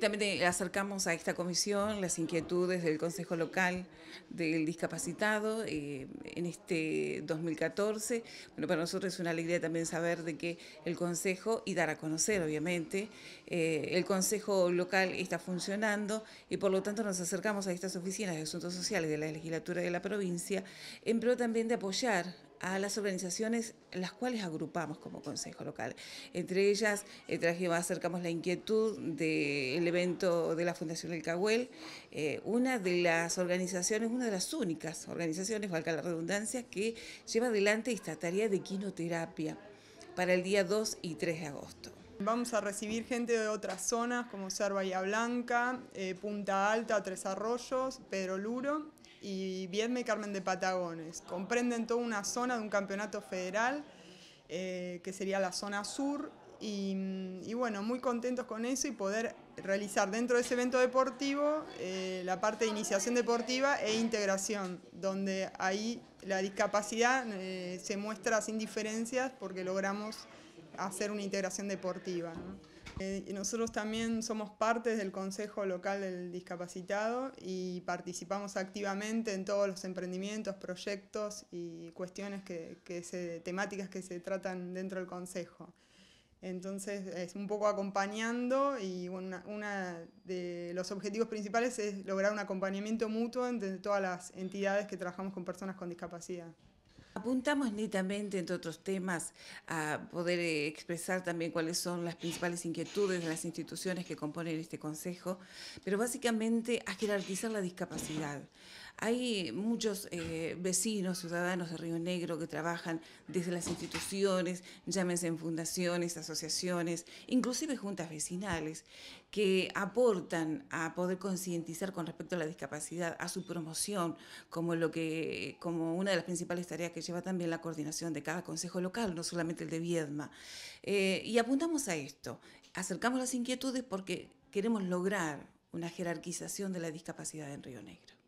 También acercamos a esta comisión las inquietudes del Consejo Local del Discapacitado eh, en este 2014. Bueno, para nosotros es una alegría también saber de que el Consejo, y dar a conocer obviamente, eh, el Consejo Local está funcionando y por lo tanto nos acercamos a estas oficinas de asuntos sociales de la legislatura de la provincia en pro también de apoyar a las organizaciones las cuales agrupamos como Consejo Local. Entre ellas, traje más, acercamos la inquietud del evento de la Fundación El Cahuel, eh, una de las organizaciones, una de las únicas organizaciones, valga la redundancia, que lleva adelante esta tarea de quinoterapia para el día 2 y 3 de agosto. Vamos a recibir gente de otras zonas como ser Bahía Blanca, eh, Punta Alta, Tres Arroyos, Pedro Luro y Vietme y Carmen de Patagones. Comprenden toda una zona de un campeonato federal, eh, que sería la zona sur, y, bueno, muy contentos con eso y poder realizar dentro de ese evento deportivo eh, la parte de iniciación deportiva e integración, donde ahí la discapacidad eh, se muestra sin diferencias porque logramos hacer una integración deportiva. Eh, nosotros también somos parte del Consejo Local del Discapacitado y participamos activamente en todos los emprendimientos, proyectos y cuestiones que, temáticas que se tratan dentro del Consejo. Entonces es un poco acompañando y uno de los objetivos principales es lograr un acompañamiento mutuo entre todas las entidades que trabajamos con personas con discapacidad. Apuntamos netamente, entre otros temas, a poder eh, expresar también cuáles son las principales inquietudes de las instituciones que componen este Consejo, pero básicamente a jerarquizar la discapacidad, hay muchos eh, vecinos, ciudadanos de Río Negro que trabajan desde las instituciones, llámense en fundaciones, asociaciones, inclusive juntas vecinales, que aportan a poder concientizar con respecto a la discapacidad, a su promoción, como, lo que, como una de las principales tareas que lleva también la coordinación de cada consejo local, no solamente el de Viedma. Eh, y apuntamos a esto, acercamos las inquietudes porque queremos lograr una jerarquización de la discapacidad en Río Negro.